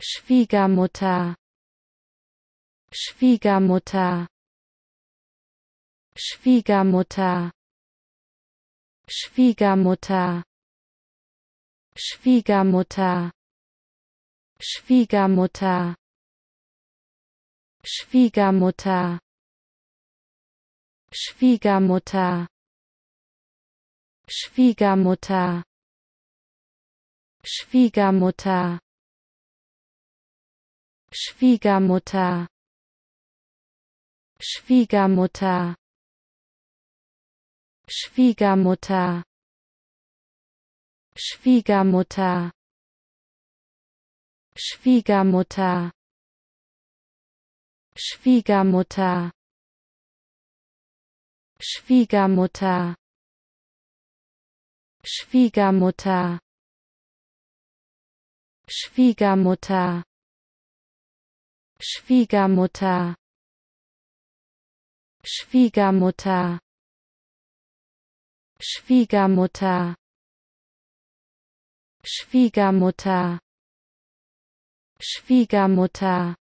Schwiegermutter Schwiegermutter Schwiegermutter Schwiegermutter Schwiegermutter Schwiegermutter Schwiegermutter Schwiegermutter Schwiegermutter Schwiegermutter Schwiegermutter Schwiegermutter Schwiegermutter Schwiegermutter Schwiegermutter Schwiegermutter Schwiegermutter Schwiegermutter Schwiegermutter Schwiegermutter Schwiegermutter Schwiegermutter Schwiegermutter Schwiegermutter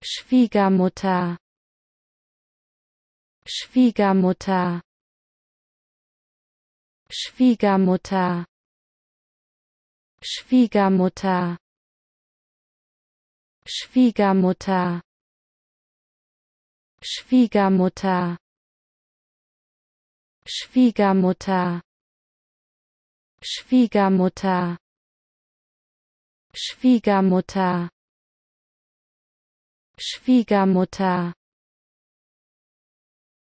Schwiegermutter Schwiegermutter Schwiegermutter Schwiegermutter Schwiegermutter Schwiegermutter Schwiegermutter Schwiegermutter Schwiegermutter Schwiegermutter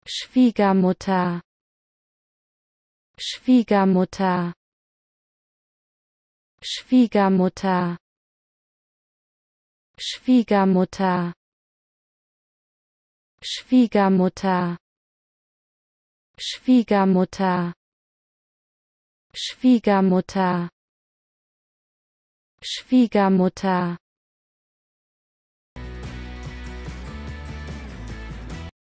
Schwiegermutter Schwiegermutter Schwiegermutter Schwiegermutter Schwiegermutter Schwiegermutter Schwiegermutter Schwiegermutter